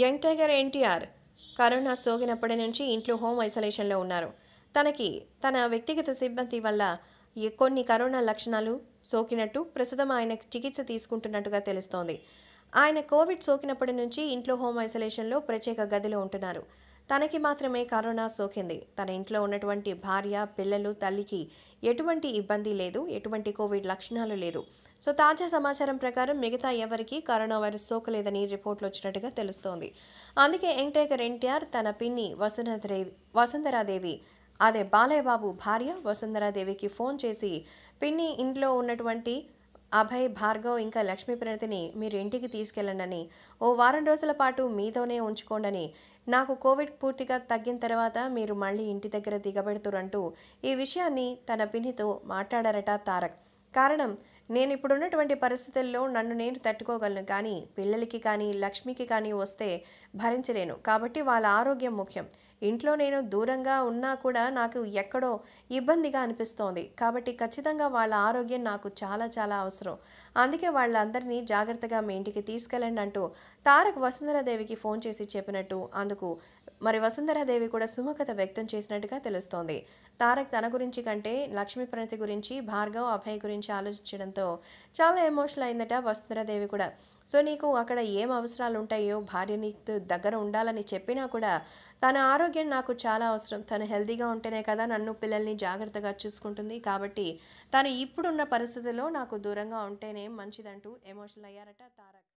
young tiger NTR corona సోకినప్పటి నుంచి ఇంట్లో హోమ్ ఐసోలేషన్లో ఉన్నారు తనకి తన వ్యక్తిగత సిబ్బంది వల్ల కొన్ని కరోనా లక్షణాలు సోకినట్టు ప్రస్తుతం ఆయన చికిత్స తీసుకుంటున్నట్టుగా తెలుస్తోంది ఆయన కోవిడ్ సోకినప్పటి నుంచి ఇంట్లో హోమ్ ఐసోలేషన్లో ప్రత్యేక గదిలో ఉంటున్నారు తనకి మాత్రమే కరోనా సోకింది తన ఇంట్లో ఉన్నటువంటి భార్య పిల్లలు తల్లికి ఎటువంటి ఇబ్బంది లేదు ఎటువంటి కోవిడ్ లక్షణాలు లేదు సో తాజా సమాచారం ప్రకారం మిగతా ఎవరికీ కరోనా వైరస్ సోకలేదని రిపోర్ట్లు వచ్చినట్టుగా తెలుస్తోంది అందుకే ఎంటేకర్ ఎన్టీఆర్ తన పిన్ని వసుంధరదేవి వసుంధరాదేవి అదే బాలయ్యబాబు భార్య వసుంధరాదేవికి ఫోన్ చేసి పిన్ని ఇంట్లో ఉన్నటువంటి అభయ్ భార్గవ్ ఇంకా లక్ష్మీ ప్రణతిని మీరు ఇంటికి తీసుకెళ్ళండి ఓ వారం రోజుల పాటు మీతోనే ఉంచుకోండని నాకు కోవిడ్ పూర్తిగా తగ్గిన తర్వాత మీరు మళ్ళీ ఇంటి దగ్గర దిగబెడుతురంటూ ఈ విషయాన్ని తన పిన్నితో మాట్లాడారట తారక్ కారణం నేను ఇప్పుడున్నటువంటి పరిస్థితుల్లో నన్ను నేను తట్టుకోగలను కానీ పిల్లలకి కానీ లక్ష్మికి కానీ వస్తే భరించలేను కాబట్టి వాళ్ళ ఆరోగ్యం ముఖ్యం ఇంట్లో నేను దూరంగా ఉన్నా కూడా నాకు ఎక్కడో ఇబ్బందిగా అనిపిస్తోంది కాబట్టి ఖచ్చితంగా వాళ్ళ ఆరోగ్యం నాకు చాలా చాలా అవసరం అందుకే వాళ్ళందరినీ జాగ్రత్తగా మీ ఇంటికి తీసుకెళ్ళండి అంటూ తారక్ వసుంధరాదేవికి ఫోన్ చేసి చెప్పినట్టు అందుకు మరి వసుంధరాదేవి కూడా సుముఖత వ్యక్తం చేసినట్టుగా తెలుస్తోంది తారక్ తన గురించి కంటే లక్ష్మీ ప్రణతి గురించి భార్గవ్ అభయ్ గురించి ఆలోచించడంతో చాలా ఎమోషనల్ అయిందట వసుంధరాదేవి కూడా సో నీకు అక్కడ ఏం అవసరాలు ఉంటాయో భార్య నీకు దగ్గర ఉండాలని చెప్పినా కూడా తన ఆరోగ్యం నాకు చాలా అవసరం తను హెల్తీగా ఉంటేనే కదా నన్ను పిల్లల్ని జాగ్రత్తగా చూసుకుంటుంది కాబట్టి తను ఇప్పుడున్న పరిస్థితిలో నాకు దూరంగా ఉంటేనే మంచిదంటూ ఎమోషనల్ అయ్యారట తారక్